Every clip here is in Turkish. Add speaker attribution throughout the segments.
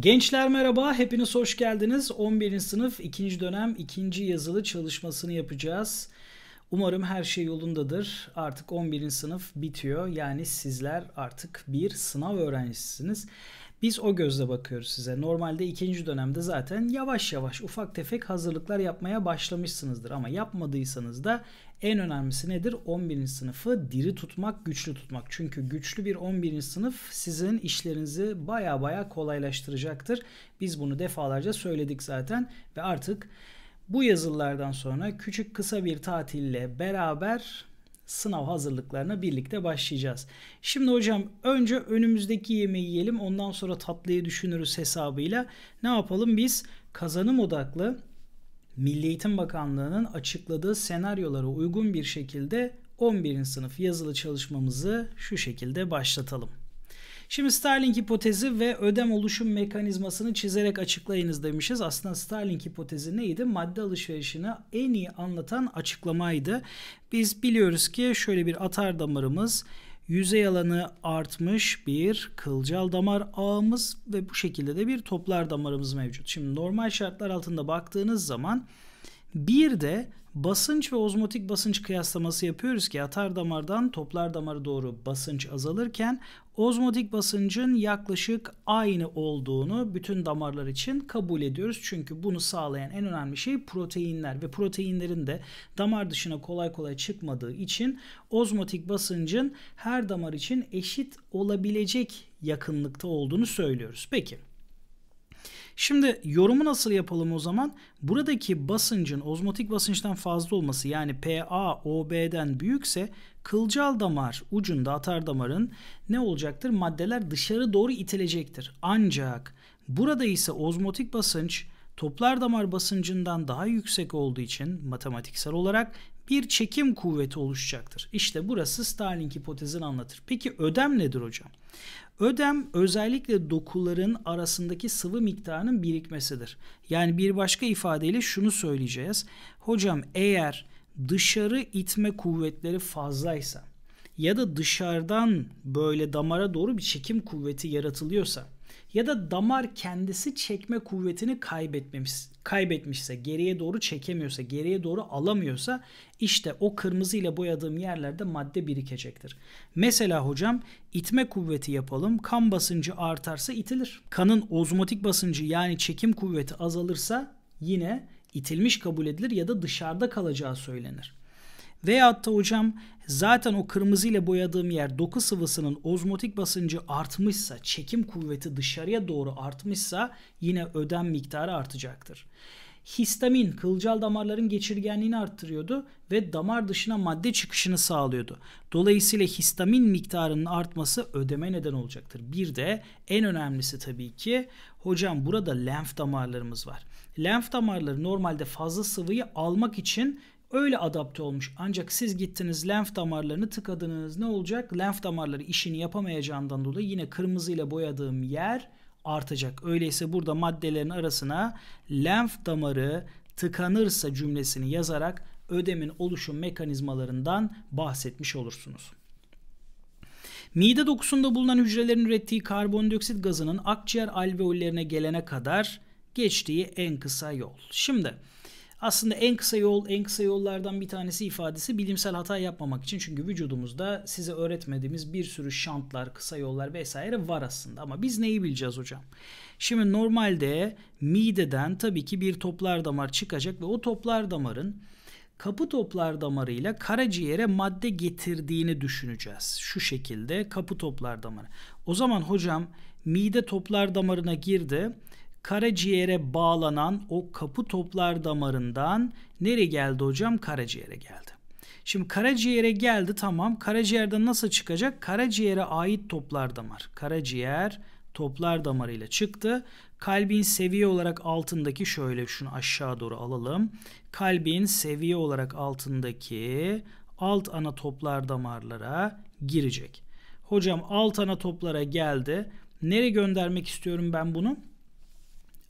Speaker 1: Gençler merhaba, hepiniz hoş geldiniz. 11. sınıf 2. dönem 2. yazılı çalışmasını yapacağız. Umarım her şey yolundadır. Artık 11. sınıf bitiyor. Yani sizler artık bir sınav öğrencisisiniz. Biz o gözle bakıyoruz size. Normalde ikinci dönemde zaten yavaş yavaş ufak tefek hazırlıklar yapmaya başlamışsınızdır. Ama yapmadıysanız da en önemlisi nedir? 11. sınıfı diri tutmak, güçlü tutmak. Çünkü güçlü bir 11. sınıf sizin işlerinizi baya baya kolaylaştıracaktır. Biz bunu defalarca söyledik zaten ve artık bu yazılardan sonra küçük kısa bir tatille beraber sınav hazırlıklarına birlikte başlayacağız. Şimdi hocam önce önümüzdeki yemeği yiyelim ondan sonra tatlıyı düşünürüz hesabıyla ne yapalım biz kazanım odaklı Milli Eğitim Bakanlığı'nın açıkladığı senaryolara uygun bir şekilde 11. sınıf yazılı çalışmamızı şu şekilde başlatalım. Şimdi Starling hipotezi ve ödem oluşum mekanizmasını çizerek açıklayınız demişiz. Aslında Starling hipotezi neydi? Madde alışverişini en iyi anlatan açıklamaydı. Biz biliyoruz ki şöyle bir atar damarımız yüzey alanı artmış bir kılcal damar ağımız ve bu şekilde de bir toplar damarımız mevcut. Şimdi normal şartlar altında baktığınız zaman bir de Basınç ve ozmotik basınç kıyaslaması yapıyoruz ki atar damardan toplar damara doğru basınç azalırken ozmotik basıncın yaklaşık aynı olduğunu bütün damarlar için kabul ediyoruz. Çünkü bunu sağlayan en önemli şey proteinler ve proteinlerin de damar dışına kolay kolay çıkmadığı için ozmotik basıncın her damar için eşit olabilecek yakınlıkta olduğunu söylüyoruz. Peki Şimdi yorumu nasıl yapalım o zaman? Buradaki basıncın ozmotik basınçtan fazla olması yani PA OB'den büyükse kılcal damar ucunda atar damarın ne olacaktır? Maddeler dışarı doğru itilecektir. Ancak burada ise ozmotik basınç toplar damar basıncından daha yüksek olduğu için matematiksel olarak bir çekim kuvveti oluşacaktır. İşte burası Starling hipotezini anlatır. Peki ödem nedir hocam? Ödem özellikle dokuların arasındaki sıvı miktarının birikmesidir. Yani bir başka ifadeyle şunu söyleyeceğiz. Hocam eğer dışarı itme kuvvetleri fazlaysa ya da dışarıdan böyle damara doğru bir çekim kuvveti yaratılıyorsa ya da damar kendisi çekme kuvvetini kaybetmemiş, kaybetmişse, geriye doğru çekemiyorsa, geriye doğru alamıyorsa işte o kırmızı ile boyadığım yerlerde madde birikecektir. Mesela hocam itme kuvveti yapalım. Kan basıncı artarsa itilir. Kanın ozmotik basıncı yani çekim kuvveti azalırsa yine itilmiş kabul edilir ya da dışarıda kalacağı söylenir. Veyahut da hocam zaten o kırmızı ile boyadığım yer doku sıvısının ozmotik basıncı artmışsa, çekim kuvveti dışarıya doğru artmışsa yine ödem miktarı artacaktır. Histamin kılcal damarların geçirgenliğini arttırıyordu ve damar dışına madde çıkışını sağlıyordu. Dolayısıyla histamin miktarının artması ödeme neden olacaktır. Bir de en önemlisi tabii ki hocam burada lenf damarlarımız var. Lenf damarları normalde fazla sıvıyı almak için öyle adapte olmuş. Ancak siz gittiniz lenf damarlarını tıkadınız. Ne olacak? Lenf damarları işini yapamayacağından dolayı yine kırmızıyla boyadığım yer artacak. Öyleyse burada maddelerin arasına lenf damarı tıkanırsa cümlesini yazarak ödemin oluşum mekanizmalarından bahsetmiş olursunuz. Mide dokusunda bulunan hücrelerin ürettiği karbondioksit gazının akciğer alveollerine gelene kadar geçtiği en kısa yol. Şimdi aslında en kısa yol, en kısa yollardan bir tanesi ifadesi bilimsel hata yapmamak için. Çünkü vücudumuzda size öğretmediğimiz bir sürü şantlar, kısa yollar vesaire var aslında. Ama biz neyi bileceğiz hocam? Şimdi normalde mideden tabii ki bir toplar damar çıkacak ve o toplar damarın kapı toplar damarıyla karaciğere madde getirdiğini düşüneceğiz. Şu şekilde kapı toplar damarı. O zaman hocam mide toplar damarına girdi karaciğere bağlanan o kapı toplar damarından nere geldi hocam? Karaciğere geldi. Şimdi karaciğere geldi tamam. Karaciğerden nasıl çıkacak? Karaciğere ait toplar damar. Karaciğer toplar damarıyla çıktı. Kalbin seviye olarak altındaki şöyle şunu aşağı doğru alalım. Kalbin seviye olarak altındaki alt ana toplar damarlara girecek. Hocam alt ana toplara geldi. Nereye göndermek istiyorum ben bunu?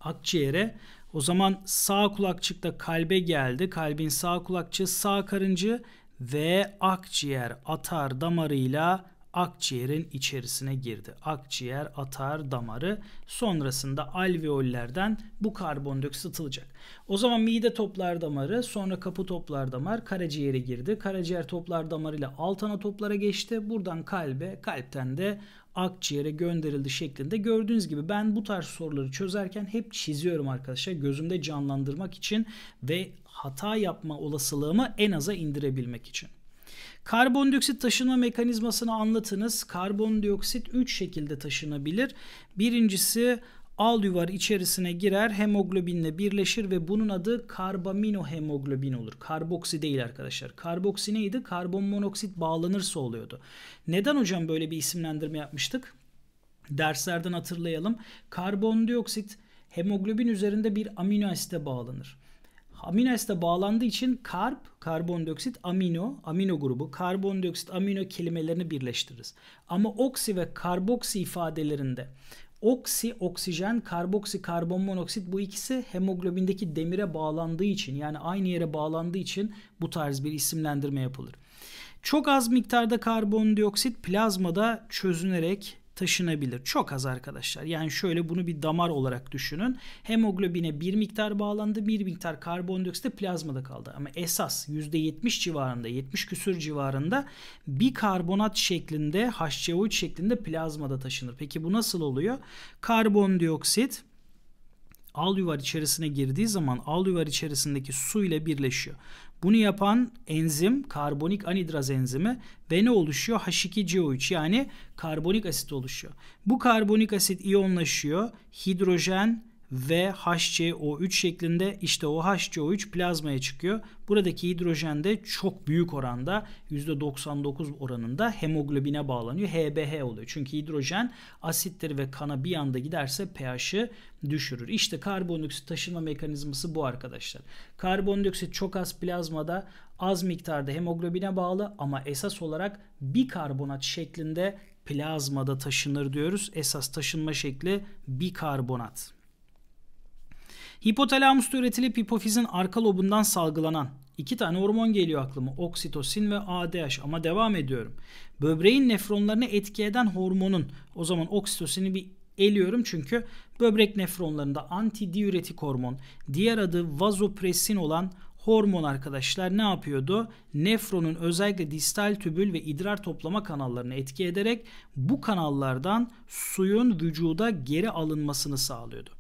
Speaker 1: akciğere. O zaman sağ kulakçıkta kalbe geldi. Kalbin sağ kulakçığı sağ karıncı ve akciğer atar damarıyla akciğerin içerisine girdi. Akciğer atar damarı sonrasında alveollerden bu karbondioksit atılacak. O zaman mide toplar damarı sonra kapı toplar damar karaciğere girdi. Karaciğer toplar damarıyla alt ana toplara geçti. Buradan kalbe kalpten de akciğere gönderildi şeklinde. Gördüğünüz gibi ben bu tarz soruları çözerken hep çiziyorum arkadaşlar. Gözümde canlandırmak için ve hata yapma olasılığımı en aza indirebilmek için. Karbondioksit taşınma mekanizmasını anlatınız. Karbondioksit 3 şekilde taşınabilir. Birincisi al yuvar içerisine girer hemoglobinle birleşir ve bunun adı hemoglobin olur. Karboksi değil arkadaşlar. Karboksi neydi? Karbon monoksit bağlanırsa oluyordu. Neden hocam böyle bir isimlendirme yapmıştık? Derslerden hatırlayalım. Karbondioksit hemoglobin üzerinde bir amino asite bağlanır. Amino asite bağlandığı için karp, karbondioksit, amino, amino grubu, karbondioksit, amino kelimelerini birleştiririz. Ama oksi ve karboksi ifadelerinde Oksi, oksijen, karboksi, karbon monoksit bu ikisi hemoglobindeki demire bağlandığı için yani aynı yere bağlandığı için bu tarz bir isimlendirme yapılır. Çok az miktarda karbondioksit plazmada çözünerek taşınabilir. Çok az arkadaşlar. Yani şöyle bunu bir damar olarak düşünün. Hemoglobine bir miktar bağlandı, bir miktar karbondioksit de plazmada kaldı. Ama esas %70 civarında, 70 küsür civarında bir karbonat şeklinde, HCO3 şeklinde plazmada taşınır. Peki bu nasıl oluyor? Karbondioksit alüvar içerisine girdiği zaman alüvar içerisindeki su ile birleşiyor. Bunu yapan enzim karbonik anidraz enzimi ve ne oluşuyor? H2CO3 yani karbonik asit oluşuyor. Bu karbonik asit iyonlaşıyor. Hidrojen VHCO3 şeklinde işte o HCO3 plazmaya çıkıyor. Buradaki hidrojen de çok büyük oranda %99 oranında hemoglobine bağlanıyor. HBH oluyor. Çünkü hidrojen asittir ve kana bir anda giderse pH'i düşürür. İşte karbondioksit taşınma mekanizması bu arkadaşlar. Karbondioksit çok az plazmada az miktarda hemoglobine bağlı ama esas olarak bikarbonat şeklinde plazmada taşınır diyoruz. Esas taşınma şekli bikarbonat. Hipotalamusta üretilip hipofizin arka lobundan salgılanan iki tane hormon geliyor aklıma. Oksitosin ve ADH ama devam ediyorum. Böbreğin nefronlarını etki eden hormonun o zaman oksitosini bir eliyorum çünkü böbrek nefronlarında antidiüretik hormon, diğer adı vazopresin olan hormon arkadaşlar ne yapıyordu? Nefronun özellikle distal tübül ve idrar toplama kanallarını etki ederek bu kanallardan suyun vücuda geri alınmasını sağlıyordu.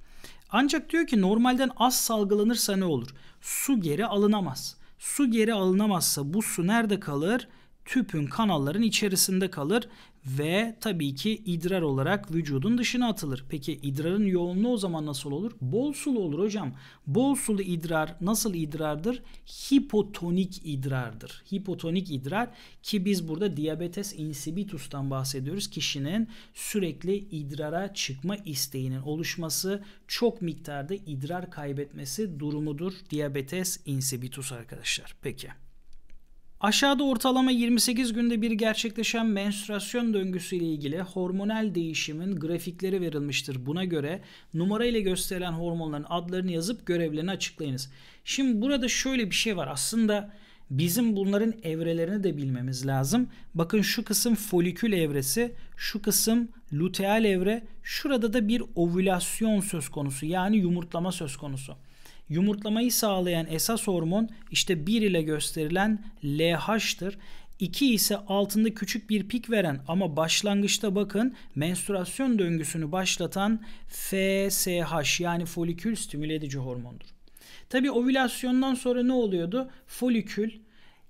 Speaker 1: Ancak diyor ki normalden az salgılanırsa ne olur? Su geri alınamaz. Su geri alınamazsa bu su nerede kalır? tüpün kanalların içerisinde kalır ve tabii ki idrar olarak vücudun dışına atılır. Peki idrarın yoğunluğu o zaman nasıl olur? Bol sulu olur hocam. Bol sulu idrar nasıl idrardır? Hipotonik idrardır. Hipotonik idrar ki biz burada diabetes insibitus'tan bahsediyoruz. Kişinin sürekli idrara çıkma isteğinin oluşması çok miktarda idrar kaybetmesi durumudur. Diabetes insibitus arkadaşlar. Peki. Aşağıda ortalama 28 günde bir gerçekleşen menstrüasyon döngüsü ile ilgili hormonal değişimin grafikleri verilmiştir. Buna göre numara ile gösterilen hormonların adlarını yazıp görevlerini açıklayınız. Şimdi burada şöyle bir şey var. Aslında bizim bunların evrelerini de bilmemiz lazım. Bakın şu kısım folikül evresi, şu kısım luteal evre, şurada da bir ovülasyon söz konusu yani yumurtlama söz konusu. Yumurtlamayı sağlayan esas hormon işte 1 ile gösterilen LH'tır. 2 ise altında küçük bir pik veren ama başlangıçta bakın menstruasyon döngüsünü başlatan FSH yani folikül stimüle edici hormondur. Tabi ovülasyondan sonra ne oluyordu? Folikül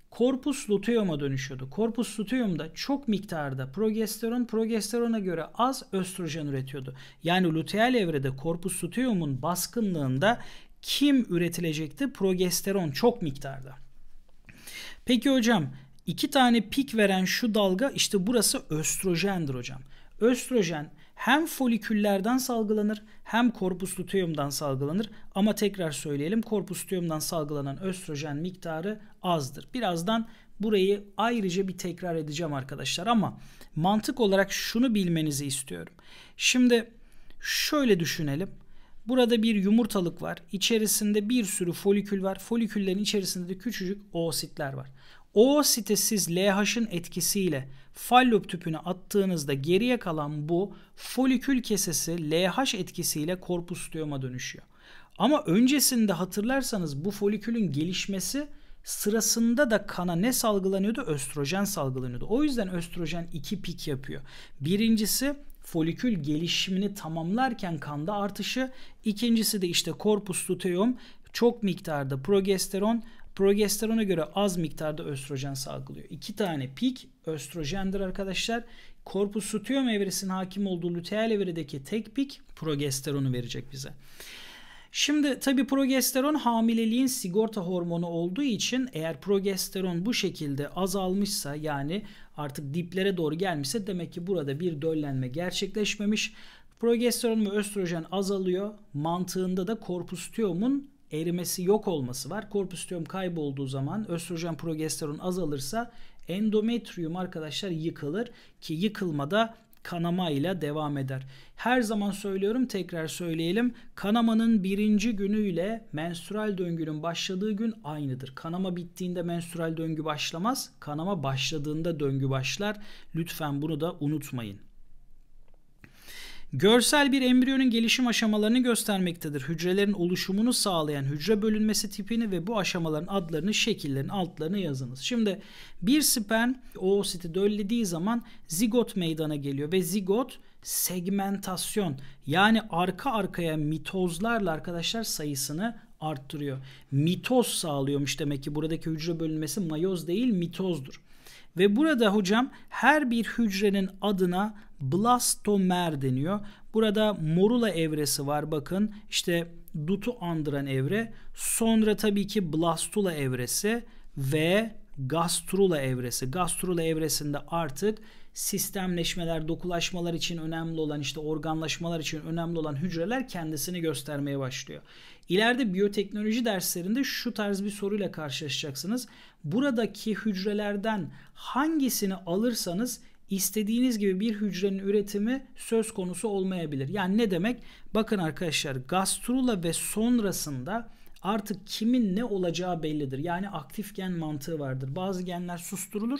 Speaker 1: korpus luteum'a dönüşüyordu. Korpus luteumda çok miktarda progesteron progesterona göre az östrojen üretiyordu. Yani luteal evrede korpus luteumun baskınlığında kim üretilecekti? Progesteron çok miktarda. Peki hocam iki tane pik veren şu dalga işte burası östrojendir hocam. Östrojen hem foliküllerden salgılanır hem korpus luteumdan salgılanır. Ama tekrar söyleyelim korpus luteumdan salgılanan östrojen miktarı azdır. Birazdan burayı ayrıca bir tekrar edeceğim arkadaşlar ama mantık olarak şunu bilmenizi istiyorum. Şimdi şöyle düşünelim. Burada bir yumurtalık var. İçerisinde bir sürü folikül var. Foliküllerin içerisinde de küçücük oositler var. Oosite siz LH'ın etkisiyle fallop tüpüne attığınızda geriye kalan bu folikül kesesi LH etkisiyle korpustiyoma dönüşüyor. Ama öncesinde hatırlarsanız bu folikülün gelişmesi sırasında da kana ne salgılanıyordu? Östrojen salgılanıyordu. O yüzden östrojen iki pik yapıyor. Birincisi folikül gelişimini tamamlarken kanda artışı. İkincisi de işte korpus luteum çok miktarda progesteron progesterona göre az miktarda östrojen salgılıyor. İki tane pik östrojendir arkadaşlar. Korpus luteum evresinin hakim olduğu luteal evredeki tek pik progesteronu verecek bize. Şimdi tabi progesteron hamileliğin sigorta hormonu olduğu için eğer progesteron bu şekilde azalmışsa yani artık diplere doğru gelmişse demek ki burada bir döllenme gerçekleşmemiş. Progesteron ve östrojen azalıyor. Mantığında da korpustiyomun erimesi yok olması var. Korpustiyom kaybolduğu zaman östrojen progesteron azalırsa endometrium arkadaşlar yıkılır ki yıkılmada kanama ile devam eder. Her zaman söylüyorum tekrar söyleyelim. Kanamanın birinci günüyle menstrual döngünün başladığı gün aynıdır. Kanama bittiğinde menstrual döngü başlamaz. Kanama başladığında döngü başlar. Lütfen bunu da unutmayın. Görsel bir embriyonun gelişim aşamalarını göstermektedir. Hücrelerin oluşumunu sağlayan hücre bölünmesi tipini ve bu aşamaların adlarını, şekillerin altlarını yazınız. Şimdi bir sperm oositi döllediği zaman zigot meydana geliyor ve zigot segmentasyon yani arka arkaya mitozlarla arkadaşlar sayısını arttırıyor. Mitoz sağlıyormuş demek ki buradaki hücre bölünmesi mayoz değil mitozdur. Ve burada hocam her bir hücrenin adına blastomer deniyor. Burada morula evresi var bakın. İşte dutu andıran evre. Sonra tabii ki blastula evresi ve gastrula evresi. Gastrula evresinde artık sistemleşmeler, dokulaşmalar için önemli olan işte organlaşmalar için önemli olan hücreler kendisini göstermeye başlıyor. İleride biyoteknoloji derslerinde şu tarz bir soruyla karşılaşacaksınız. Buradaki hücrelerden hangisini alırsanız istediğiniz gibi bir hücrenin üretimi söz konusu olmayabilir. Yani ne demek? Bakın arkadaşlar gastrula ve sonrasında artık kimin ne olacağı bellidir. Yani aktif gen mantığı vardır. Bazı genler susturulur,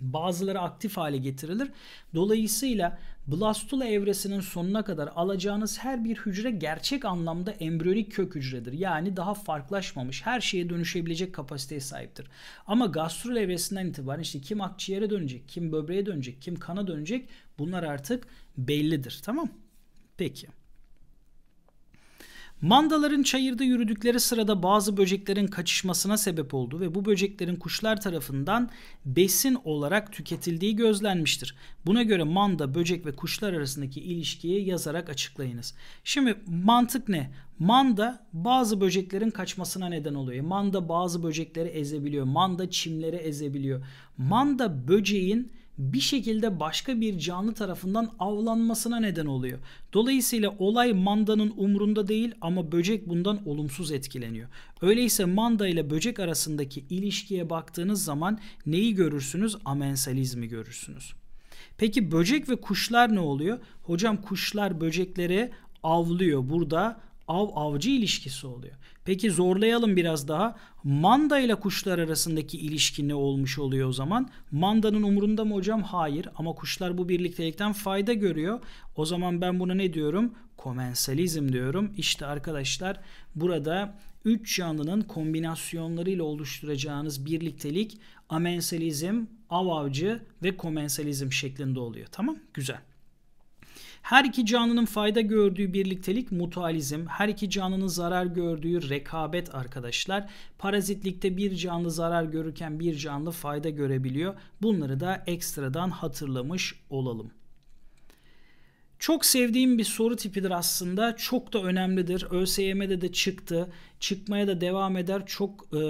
Speaker 1: Bazıları aktif hale getirilir. Dolayısıyla blastula evresinin sonuna kadar alacağınız her bir hücre gerçek anlamda embriyonik kök hücredir. Yani daha farklılaşmamış, her şeye dönüşebilecek kapasiteye sahiptir. Ama gastrul evresinden itibaren işte kim akciğere dönecek, kim böbreğe dönecek, kim kana dönecek bunlar artık bellidir. Tamam? Peki. Mandaların çayırda yürüdükleri sırada bazı böceklerin kaçışmasına sebep oldu ve bu böceklerin kuşlar tarafından besin olarak tüketildiği gözlenmiştir. Buna göre manda, böcek ve kuşlar arasındaki ilişkiyi yazarak açıklayınız. Şimdi mantık ne? Manda bazı böceklerin kaçmasına neden oluyor. Manda bazı böcekleri ezebiliyor. Manda çimleri ezebiliyor. Manda böceğin bir şekilde başka bir canlı tarafından avlanmasına neden oluyor. Dolayısıyla olay mandanın umrunda değil ama böcek bundan olumsuz etkileniyor. Öyleyse manda ile böcek arasındaki ilişkiye baktığınız zaman neyi görürsünüz? Amensalizmi görürsünüz. Peki böcek ve kuşlar ne oluyor? Hocam kuşlar böcekleri avlıyor. Burada av avcı ilişkisi oluyor. Peki zorlayalım biraz daha. Manda ile kuşlar arasındaki ilişki ne olmuş oluyor o zaman? Mandanın umurunda mı hocam? Hayır. Ama kuşlar bu birliktelikten fayda görüyor. O zaman ben buna ne diyorum? Komensalizm diyorum. İşte arkadaşlar burada 3 canlının kombinasyonlarıyla oluşturacağınız birliktelik amensalizm, av ve komensalizm şeklinde oluyor. Tamam? Güzel. Her iki canlının fayda gördüğü birliktelik mutualizm, her iki canlının zarar gördüğü rekabet arkadaşlar. Parazitlikte bir canlı zarar görürken bir canlı fayda görebiliyor. Bunları da ekstradan hatırlamış olalım. Çok sevdiğim bir soru tipidir aslında. Çok da önemlidir. ÖSYM'de de çıktı. Çıkmaya da devam eder. Çok e,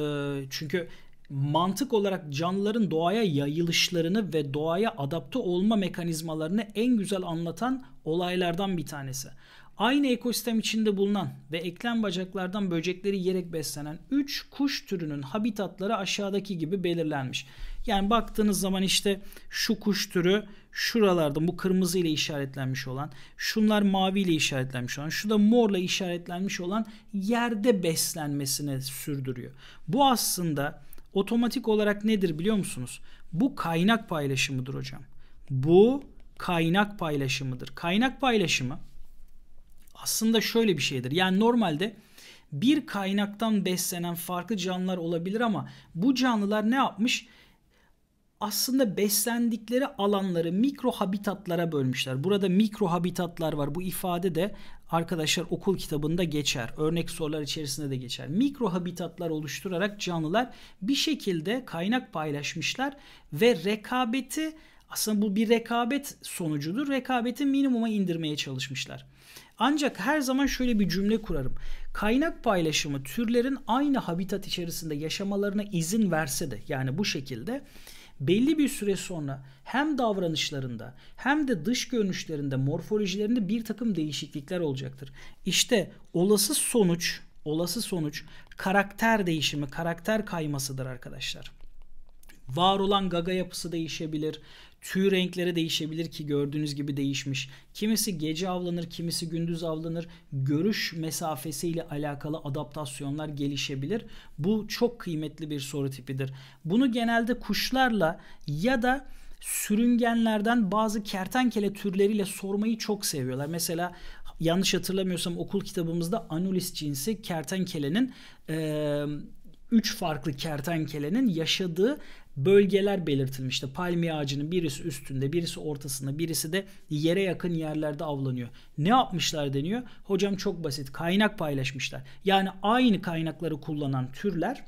Speaker 1: çünkü mantık olarak canlıların doğaya yayılışlarını ve doğaya adapte olma mekanizmalarını en güzel anlatan olaylardan bir tanesi. Aynı ekosistem içinde bulunan ve eklem bacaklardan böcekleri yiyerek beslenen 3 kuş türünün habitatları aşağıdaki gibi belirlenmiş. Yani baktığınız zaman işte şu kuş türü şuralarda bu kırmızı ile işaretlenmiş olan, şunlar mavi ile işaretlenmiş olan, şu da morla işaretlenmiş olan yerde beslenmesini sürdürüyor. Bu aslında otomatik olarak nedir biliyor musunuz? Bu kaynak paylaşımıdır hocam. Bu kaynak paylaşımıdır. Kaynak paylaşımı aslında şöyle bir şeydir. Yani normalde bir kaynaktan beslenen farklı canlılar olabilir ama bu canlılar ne yapmış? aslında beslendikleri alanları mikro habitatlara bölmüşler. Burada mikro habitatlar var. Bu ifade de arkadaşlar okul kitabında geçer. Örnek sorular içerisinde de geçer. Mikro habitatlar oluşturarak canlılar bir şekilde kaynak paylaşmışlar ve rekabeti aslında bu bir rekabet sonucudur. Rekabeti minimuma indirmeye çalışmışlar. Ancak her zaman şöyle bir cümle kurarım. Kaynak paylaşımı türlerin aynı habitat içerisinde yaşamalarına izin verse de yani bu şekilde belli bir süre sonra hem davranışlarında hem de dış görünüşlerinde, morfolojilerinde bir takım değişiklikler olacaktır. İşte olası sonuç, olası sonuç karakter değişimi, karakter kaymasıdır arkadaşlar. Var olan gaga yapısı değişebilir. Tüy renkleri değişebilir ki gördüğünüz gibi değişmiş. Kimisi gece avlanır, kimisi gündüz avlanır. Görüş mesafesi ile alakalı adaptasyonlar gelişebilir. Bu çok kıymetli bir soru tipidir. Bunu genelde kuşlarla ya da sürüngenlerden bazı kertenkele türleriyle sormayı çok seviyorlar. Mesela yanlış hatırlamıyorsam okul kitabımızda Anulis cinsi kertenkelenin e, üç farklı kertenkelenin yaşadığı bölgeler belirtilmişti. Palmiye ağacının birisi üstünde, birisi ortasında, birisi de yere yakın yerlerde avlanıyor. Ne yapmışlar deniyor? Hocam çok basit. Kaynak paylaşmışlar. Yani aynı kaynakları kullanan türler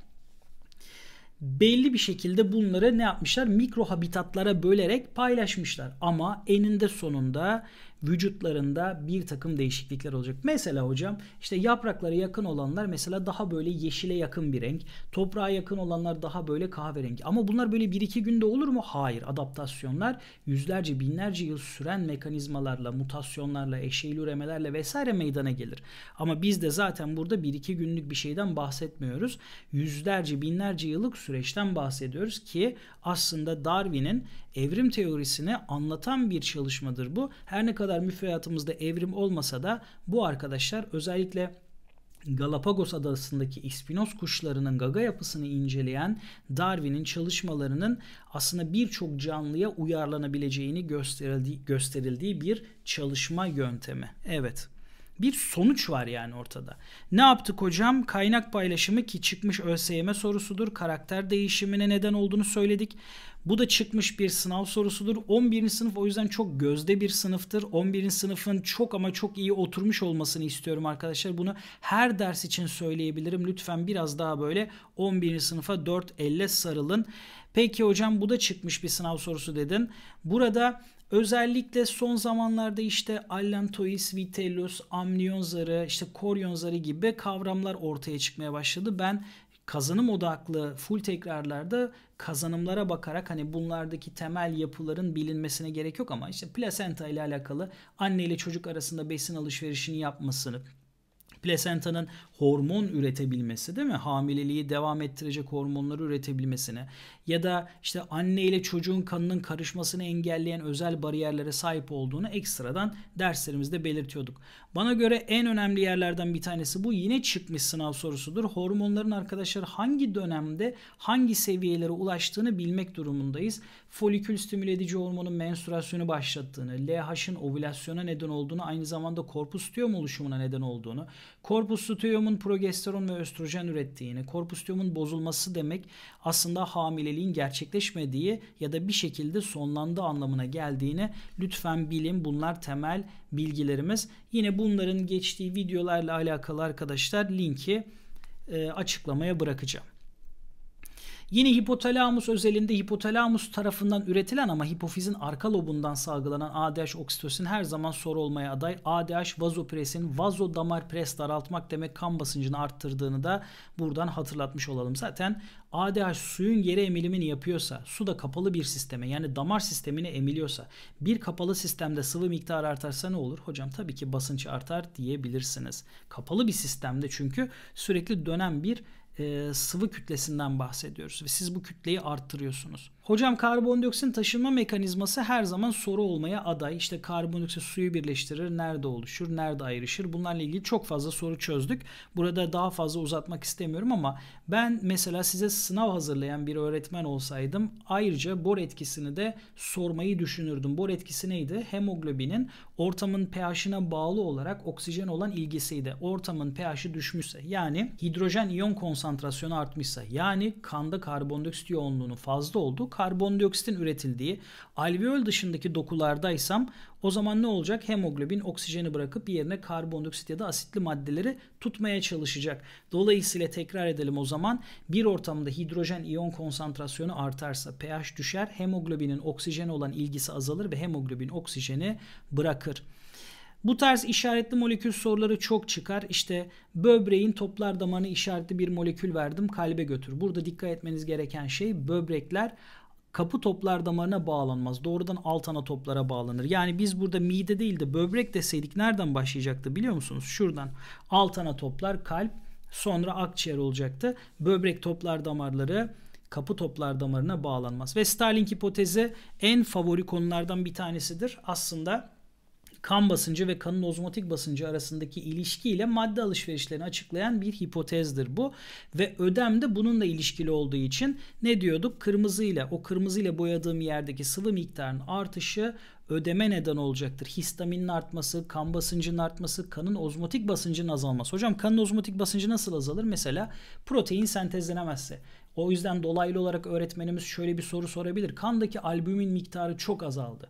Speaker 1: belli bir şekilde bunları ne yapmışlar? Mikro habitatlara bölerek paylaşmışlar. Ama eninde sonunda vücutlarında bir takım değişiklikler olacak. Mesela hocam işte yapraklara yakın olanlar mesela daha böyle yeşile yakın bir renk. Toprağa yakın olanlar daha böyle kahverengi. Ama bunlar böyle 1-2 günde olur mu? Hayır. Adaptasyonlar yüzlerce binlerce yıl süren mekanizmalarla, mutasyonlarla, eşeğli üremelerle vesaire meydana gelir. Ama biz de zaten burada 1-2 günlük bir şeyden bahsetmiyoruz. Yüzlerce binlerce yıllık süreçten bahsediyoruz ki aslında Darwin'in evrim teorisini anlatan bir çalışmadır bu. Her ne kadar müfredatımızda evrim olmasa da bu arkadaşlar özellikle Galapagos adasındaki ispinos kuşlarının gaga yapısını inceleyen Darwin'in çalışmalarının aslında birçok canlıya uyarlanabileceğini gösterildiği, gösterildiği bir çalışma yöntemi. Evet bir sonuç var yani ortada. Ne yaptık hocam? Kaynak paylaşımı ki çıkmış ÖSYM sorusudur. Karakter değişimine neden olduğunu söyledik. Bu da çıkmış bir sınav sorusudur. 11. sınıf o yüzden çok gözde bir sınıftır. 11. sınıfın çok ama çok iyi oturmuş olmasını istiyorum arkadaşlar. Bunu her ders için söyleyebilirim. Lütfen biraz daha böyle 11. sınıfa 4 elle sarılın. Peki hocam bu da çıkmış bir sınav sorusu dedin. Burada Özellikle son zamanlarda işte allantois, vitellus, amnion zarı, işte koryon zarı gibi kavramlar ortaya çıkmaya başladı. Ben kazanım odaklı full tekrarlarda kazanımlara bakarak hani bunlardaki temel yapıların bilinmesine gerek yok ama işte plasenta ile alakalı anne ile çocuk arasında besin alışverişini yapmasını Plasentanın hormon üretebilmesi değil mi? Hamileliği devam ettirecek hormonları üretebilmesini ya da işte anne ile çocuğun kanının karışmasını engelleyen özel bariyerlere sahip olduğunu ekstradan derslerimizde belirtiyorduk. Bana göre en önemli yerlerden bir tanesi bu. Yine çıkmış sınav sorusudur. Hormonların arkadaşlar hangi dönemde hangi seviyelere ulaştığını bilmek durumundayız. Folikül stimüle edici hormonun menstruasyonu başlattığını, LH'ın ovülasyona neden olduğunu, aynı zamanda korpus tiyom oluşumuna neden olduğunu, Korpus luteum'un progesteron ve östrojen ürettiğini, korpus luteum'un bozulması demek aslında hamileliğin gerçekleşmediği ya da bir şekilde sonlandığı anlamına geldiğini lütfen bilin. Bunlar temel bilgilerimiz. Yine bunların geçtiği videolarla alakalı arkadaşlar linki e, açıklamaya bırakacağım. Yine hipotalamus özelinde hipotalamus tarafından üretilen ama hipofizin arka lobundan salgılanan ADH oksitosin her zaman soru olmaya aday. ADH vazopresin vazo damar pres daraltmak demek kan basıncını arttırdığını da buradan hatırlatmış olalım. Zaten ADH suyun geri emilimini yapıyorsa, su da kapalı bir sisteme yani damar sistemine emiliyorsa, bir kapalı sistemde sıvı miktarı artarsa ne olur? Hocam tabii ki basınç artar diyebilirsiniz. Kapalı bir sistemde çünkü sürekli dönen bir sıvı kütlesinden bahsediyoruz ve siz bu kütleyi arttırıyorsunuz. Hocam karbondioksitin taşınma mekanizması her zaman soru olmaya aday. İşte karbondioksit suyu birleştirir, nerede oluşur, nerede ayrışır? Bunlarla ilgili çok fazla soru çözdük. Burada daha fazla uzatmak istemiyorum ama ben mesela size sınav hazırlayan bir öğretmen olsaydım ayrıca bor etkisini de sormayı düşünürdüm. Bor etkisi neydi? Hemoglobinin ortamın pH'ine bağlı olarak oksijen olan ilgisiydi. Ortamın pH'i düşmüşse yani hidrojen iyon konsantrasyonu artmışsa yani kanda karbondioksit yoğunluğunu fazla olduğu karbondioksitin üretildiği alveol dışındaki dokulardaysam o zaman ne olacak? Hemoglobin oksijeni bırakıp yerine karbondioksit ya da asitli maddeleri tutmaya çalışacak. Dolayısıyla tekrar edelim o zaman bir ortamda hidrojen iyon konsantrasyonu artarsa pH düşer, hemoglobinin oksijene olan ilgisi azalır ve hemoglobin oksijeni bırakır. Bu tarz işaretli molekül soruları çok çıkar. İşte böbreğin toplar damarını işaretli bir molekül verdim kalbe götür. Burada dikkat etmeniz gereken şey böbrekler kapı toplar damarına bağlanmaz. Doğrudan alt ana toplara bağlanır. Yani biz burada mide değil de böbrek deseydik nereden başlayacaktı biliyor musunuz? Şuradan alt ana toplar kalp sonra akciğer olacaktı. Böbrek toplar damarları kapı toplar damarına bağlanmaz. Ve Starling hipotezi en favori konulardan bir tanesidir. Aslında kan basıncı ve kanın ozmotik basıncı arasındaki ilişki ile madde alışverişlerini açıklayan bir hipotezdir bu. Ve ödem de bununla ilişkili olduğu için ne diyorduk? kırmızı ile o kırmızı ile boyadığım yerdeki sıvı miktarının artışı ödeme neden olacaktır. Histaminin artması, kan basıncının artması, kanın ozmotik basıncının azalması. Hocam kanın ozmotik basıncı nasıl azalır? Mesela protein sentezlenemezse. O yüzden dolaylı olarak öğretmenimiz şöyle bir soru sorabilir. Kandaki albümin miktarı çok azaldı.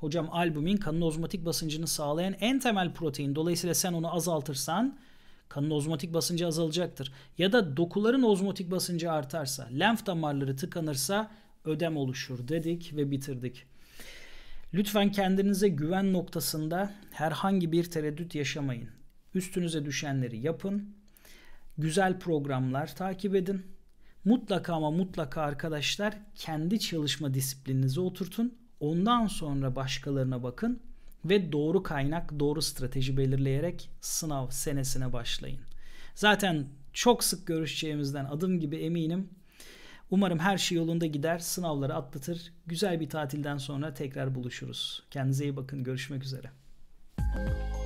Speaker 1: Hocam albumin kanın ozmotik basıncını sağlayan en temel protein. Dolayısıyla sen onu azaltırsan kanın ozmotik basıncı azalacaktır. Ya da dokuların ozmotik basıncı artarsa, lenf damarları tıkanırsa ödem oluşur dedik ve bitirdik. Lütfen kendinize güven noktasında herhangi bir tereddüt yaşamayın. Üstünüze düşenleri yapın. Güzel programlar takip edin. Mutlaka ama mutlaka arkadaşlar kendi çalışma disiplininizi oturtun Ondan sonra başkalarına bakın ve doğru kaynak, doğru strateji belirleyerek sınav senesine başlayın. Zaten çok sık görüşeceğimizden adım gibi eminim. Umarım her şey yolunda gider, sınavları atlatır. Güzel bir tatilden sonra tekrar buluşuruz. Kendinize iyi bakın, görüşmek üzere. Müzik